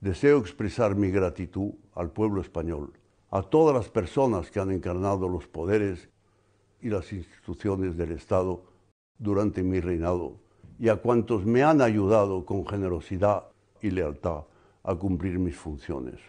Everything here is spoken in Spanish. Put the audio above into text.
deseo expresar mi gratitud al pueblo español, a todas las personas que han encarnado los poderes y las instituciones del Estado durante mi reinado y a cuantos me han ayudado con generosidad y lealtad a cumplir mis funciones.